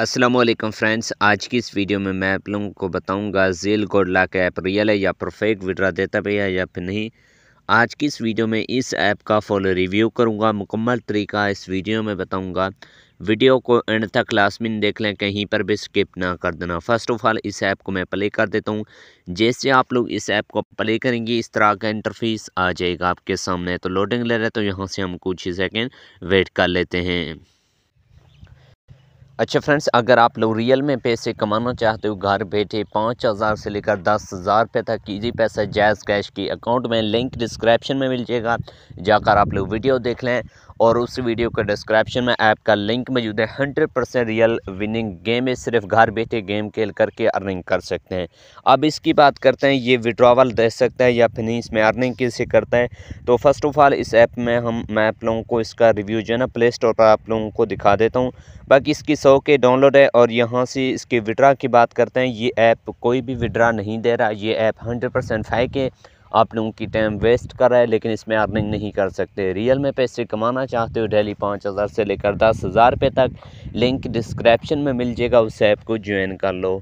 Aslam friends आज की इस वीडियो में मैं आप लोगों को बताऊंगा जेल गोडला का ऐप रियल है या परफेक्ट विड्रा देता भी है या फिर नहीं आज की इस वीडियो में इस ऐप का फॉलो रिव्यू करूंगा मुकम्मल तरीका इस वीडियो में बताऊंगा वीडियो को एंड तक में देख लें कहीं पर भी स्किप ना कर देना फ़र्स्ट ऑफ ऑल इस ऐप को मैं प्ले कर देता हूँ जैसे आप लोग इस ऐप को प्ले करेंगे इस तरह का इंटरफेस आ जाएगा आपके सामने तो लोडिंग ले रहे तो यहाँ से हम कुछ ही सेकेंड वेट कर लेते हैं अच्छा फ्रेंड्स अगर आप लोग रियल में पैसे कमाना चाहते हो घर बैठे पाँच हज़ार से लेकर दस हज़ार रुपये तक कीजिए पैसा जायज़ कैश की अकाउंट में लिंक डिस्क्रिप्शन में मिल जाएगा जाकर आप लोग वीडियो देख लें और उस वीडियो के डिस्क्रिप्शन में ऐप का लिंक मौजूद है hundred percent real winning game है सिर्फ घर बैठे गेम खेल करके अर्निंग कर सकते हैं अब इसकी बात करते हैं ये विड्रावल दे सकते हैं या फिर इसमें अर्निंग कैसे करते हैं तो फर्स्ट ऑफ ऑल इस ऐप में हम मैं आप लोगों को इसका रिव्यू जो है ना प्ले स्टोर पर आप लोगों को दिखा देता हूँ बाकी इसकी सौ के डाउनलोड है और यहाँ से इसके विड्रा की बात करते हैं ये ऐप कोई भी विड्रा नहीं दे रहा ये ऐप हंड्रेड परसेंट फाइक है आप लोगों की टाइम वेस्ट कर रहा है लेकिन इसमें अर्निंग नहीं कर सकते रियल में पैसे कमाना चाहते हो डेली पाँच हज़ार से लेकर दस हज़ार रुपये तक लिंक डिस्क्रिप्शन में मिल जाएगा उस ऐप को ज्वाइन कर लो